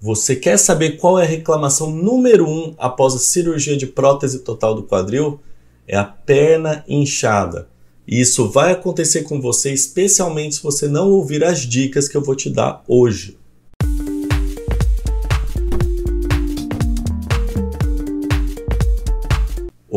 Você quer saber qual é a reclamação número um após a cirurgia de prótese total do quadril? É a perna inchada. E isso vai acontecer com você, especialmente se você não ouvir as dicas que eu vou te dar hoje.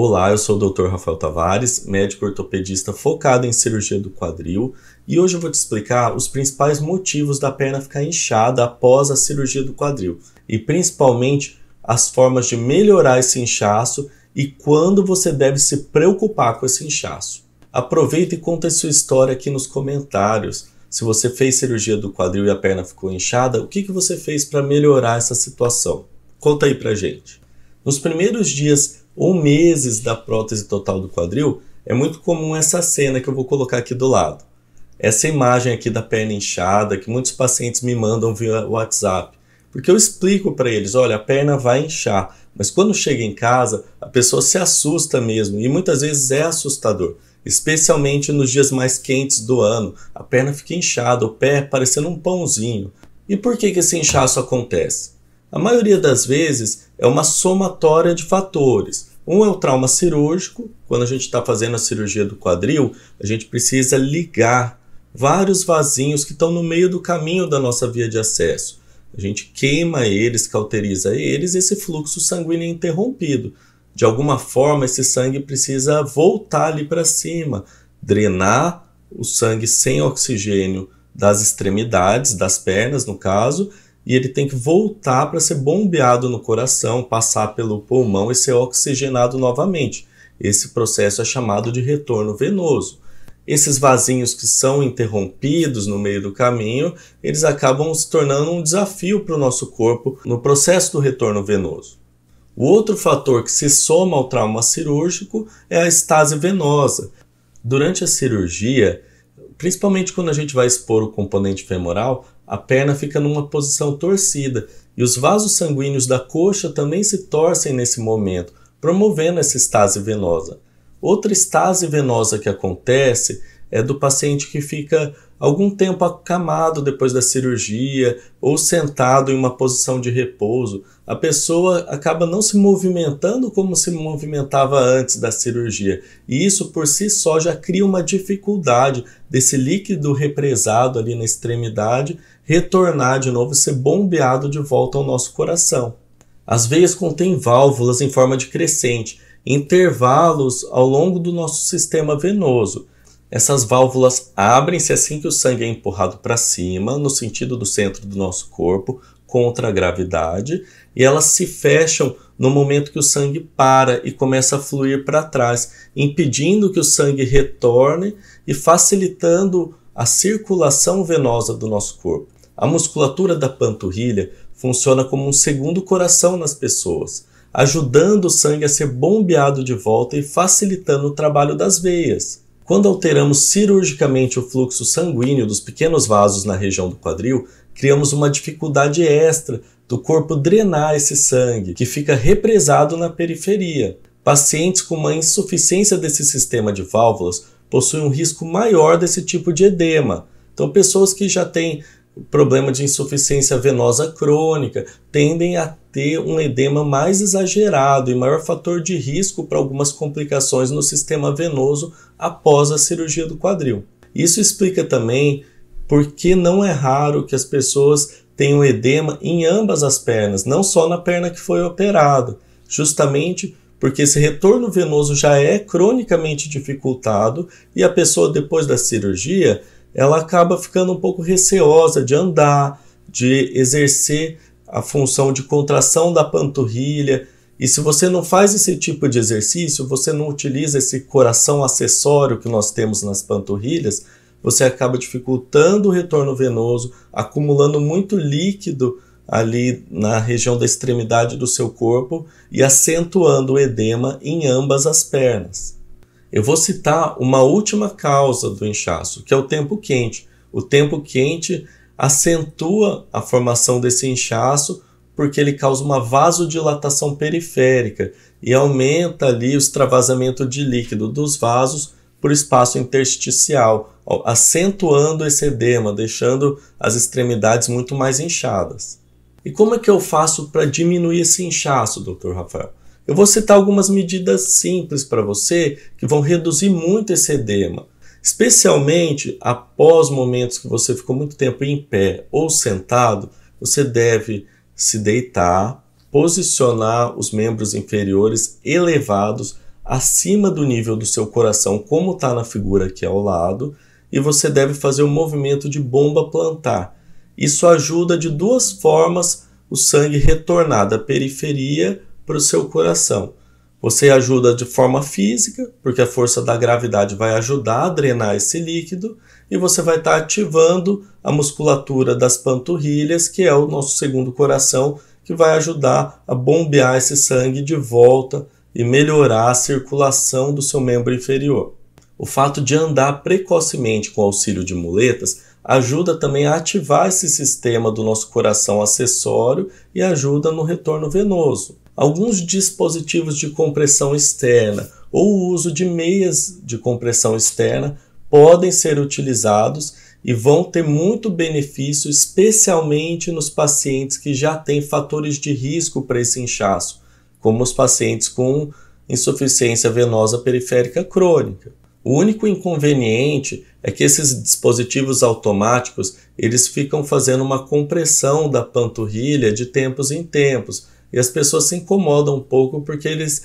Olá, eu sou o Dr. Rafael Tavares, médico ortopedista focado em cirurgia do quadril, e hoje eu vou te explicar os principais motivos da perna ficar inchada após a cirurgia do quadril e principalmente as formas de melhorar esse inchaço e quando você deve se preocupar com esse inchaço. Aproveita e conta a sua história aqui nos comentários. Se você fez cirurgia do quadril e a perna ficou inchada, o que, que você fez para melhorar essa situação? Conta aí pra gente. Nos primeiros dias ou meses da prótese total do quadril, é muito comum essa cena que eu vou colocar aqui do lado. Essa imagem aqui da perna inchada que muitos pacientes me mandam via WhatsApp. Porque eu explico para eles, olha, a perna vai inchar, mas quando chega em casa, a pessoa se assusta mesmo e muitas vezes é assustador, especialmente nos dias mais quentes do ano. A perna fica inchada, o pé parecendo um pãozinho. E por que que esse inchaço acontece? A maioria das vezes é uma somatória de fatores. Um é o trauma cirúrgico, quando a gente está fazendo a cirurgia do quadril, a gente precisa ligar vários vasinhos que estão no meio do caminho da nossa via de acesso. A gente queima eles, cauteriza eles, esse fluxo sanguíneo é interrompido. De alguma forma, esse sangue precisa voltar ali para cima, drenar o sangue sem oxigênio das extremidades, das pernas, no caso, e ele tem que voltar para ser bombeado no coração, passar pelo pulmão e ser oxigenado novamente. Esse processo é chamado de retorno venoso. Esses vasinhos que são interrompidos no meio do caminho, eles acabam se tornando um desafio para o nosso corpo no processo do retorno venoso. O outro fator que se soma ao trauma cirúrgico é a estase venosa. Durante a cirurgia, principalmente quando a gente vai expor o componente femoral, a perna fica numa posição torcida e os vasos sanguíneos da coxa também se torcem nesse momento, promovendo essa estase venosa. Outra estase venosa que acontece é do paciente que fica algum tempo acamado depois da cirurgia ou sentado em uma posição de repouso. A pessoa acaba não se movimentando como se movimentava antes da cirurgia. E isso por si só já cria uma dificuldade desse líquido represado ali na extremidade retornar de novo e ser bombeado de volta ao nosso coração. As veias contêm válvulas em forma de crescente, intervalos ao longo do nosso sistema venoso. Essas válvulas abrem-se assim que o sangue é empurrado para cima, no sentido do centro do nosso corpo, contra a gravidade, e elas se fecham no momento que o sangue para e começa a fluir para trás, impedindo que o sangue retorne e facilitando a circulação venosa do nosso corpo. A musculatura da panturrilha funciona como um segundo coração nas pessoas, ajudando o sangue a ser bombeado de volta e facilitando o trabalho das veias. Quando alteramos cirurgicamente o fluxo sanguíneo dos pequenos vasos na região do quadril, criamos uma dificuldade extra do corpo drenar esse sangue, que fica represado na periferia. Pacientes com uma insuficiência desse sistema de válvulas possuem um risco maior desse tipo de edema. Então, pessoas que já têm problema de insuficiência venosa crônica tendem a ter um edema mais exagerado e maior fator de risco para algumas complicações no sistema venoso após a cirurgia do quadril. Isso explica também por que não é raro que as pessoas tenham edema em ambas as pernas, não só na perna que foi operada, justamente porque esse retorno venoso já é cronicamente dificultado e a pessoa depois da cirurgia ela acaba ficando um pouco receosa de andar, de exercer a função de contração da panturrilha, e se você não faz esse tipo de exercício, você não utiliza esse coração acessório que nós temos nas panturrilhas, você acaba dificultando o retorno venoso, acumulando muito líquido ali na região da extremidade do seu corpo e acentuando o edema em ambas as pernas. Eu vou citar uma última causa do inchaço, que é o tempo quente. O tempo quente acentua a formação desse inchaço, porque ele causa uma vasodilatação periférica e aumenta ali o extravasamento de líquido dos vasos por espaço intersticial, acentuando esse edema, deixando as extremidades muito mais inchadas. E como é que eu faço para diminuir esse inchaço, Dr. Rafael? Eu vou citar algumas medidas simples para você que vão reduzir muito esse edema, especialmente após momentos que você ficou muito tempo em pé ou sentado, você deve se deitar, posicionar os membros inferiores elevados acima do nível do seu coração, como está na figura aqui é ao lado, e você deve fazer o um movimento de bomba plantar. Isso ajuda de duas formas o sangue retornar da periferia para o seu coração. Você ajuda de forma física, porque a força da gravidade vai ajudar a drenar esse líquido, e você vai estar tá ativando a musculatura das panturrilhas, que é o nosso segundo coração, que vai ajudar a bombear esse sangue de volta e melhorar a circulação do seu membro inferior. O fato de andar precocemente com auxílio de muletas ajuda também a ativar esse sistema do nosso coração acessório e ajuda no retorno venoso. Alguns dispositivos de compressão externa ou o uso de meias de compressão externa podem ser utilizados e vão ter muito benefício, especialmente nos pacientes que já têm fatores de risco para esse inchaço, como os pacientes com insuficiência venosa periférica crônica. O único inconveniente é que esses dispositivos automáticos, eles ficam fazendo uma compressão da panturrilha de tempos em tempos, e as pessoas se incomodam um pouco porque eles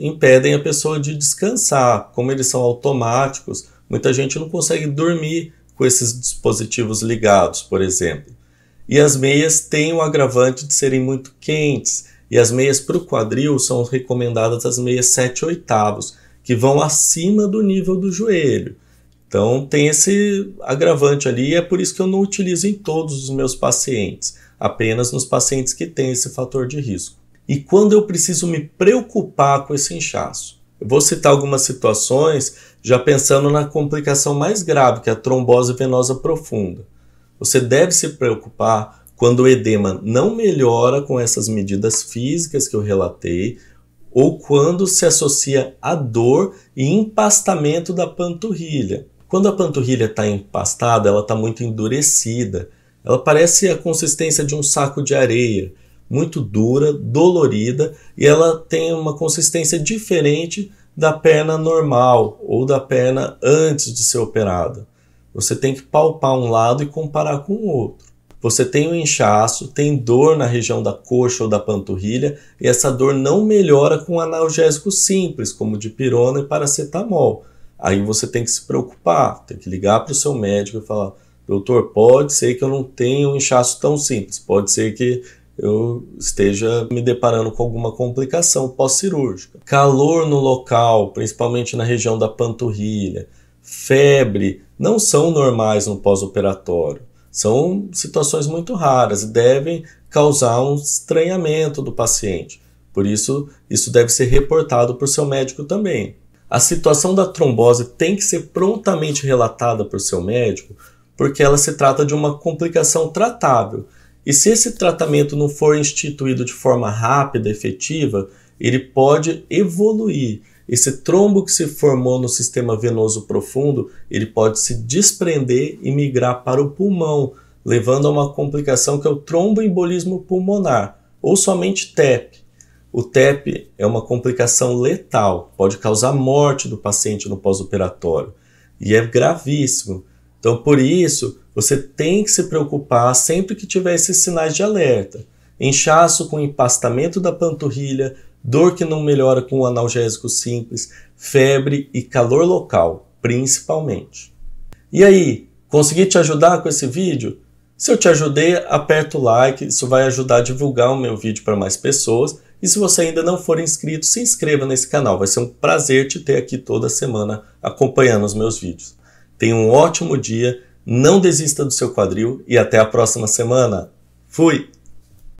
impedem a pessoa de descansar. Como eles são automáticos, muita gente não consegue dormir com esses dispositivos ligados, por exemplo. E as meias têm o agravante de serem muito quentes. E as meias para o quadril são recomendadas as meias 7 oitavos, que vão acima do nível do joelho. Então tem esse agravante ali, e é por isso que eu não utilizo em todos os meus pacientes apenas nos pacientes que têm esse fator de risco. E quando eu preciso me preocupar com esse inchaço? Eu vou citar algumas situações já pensando na complicação mais grave, que é a trombose venosa profunda. Você deve se preocupar quando o edema não melhora com essas medidas físicas que eu relatei, ou quando se associa a dor e empastamento da panturrilha. Quando a panturrilha está empastada, ela está muito endurecida, ela parece a consistência de um saco de areia, muito dura, dolorida, e ela tem uma consistência diferente da perna normal ou da perna antes de ser operada. Você tem que palpar um lado e comparar com o outro. Você tem um inchaço, tem dor na região da coxa ou da panturrilha, e essa dor não melhora com analgésicos simples, como dipirona e paracetamol. Aí você tem que se preocupar, tem que ligar para o seu médico e falar: doutor, pode ser que eu não tenha um inchaço tão simples, pode ser que eu esteja me deparando com alguma complicação pós-cirúrgica. Calor no local, principalmente na região da panturrilha, febre, não são normais no pós-operatório. São situações muito raras e devem causar um estranhamento do paciente. Por isso, isso deve ser reportado para o seu médico também. A situação da trombose tem que ser prontamente relatada para o seu médico, porque ela se trata de uma complicação tratável. E se esse tratamento não for instituído de forma rápida, efetiva, ele pode evoluir. Esse trombo que se formou no sistema venoso profundo, ele pode se desprender e migrar para o pulmão, levando a uma complicação que é o tromboembolismo pulmonar, ou somente TEP. O TEP é uma complicação letal, pode causar morte do paciente no pós-operatório, e é gravíssimo. Então, por isso, você tem que se preocupar sempre que tiver esses sinais de alerta. Inchaço com empastamento da panturrilha, dor que não melhora com o analgésico simples, febre e calor local, principalmente. E aí, consegui te ajudar com esse vídeo? Se eu te ajudei, aperta o like, isso vai ajudar a divulgar o meu vídeo para mais pessoas. E se você ainda não for inscrito, se inscreva nesse canal, vai ser um prazer te ter aqui toda semana acompanhando os meus vídeos. Tenha um ótimo dia, não desista do seu quadril e até a próxima semana. Fui!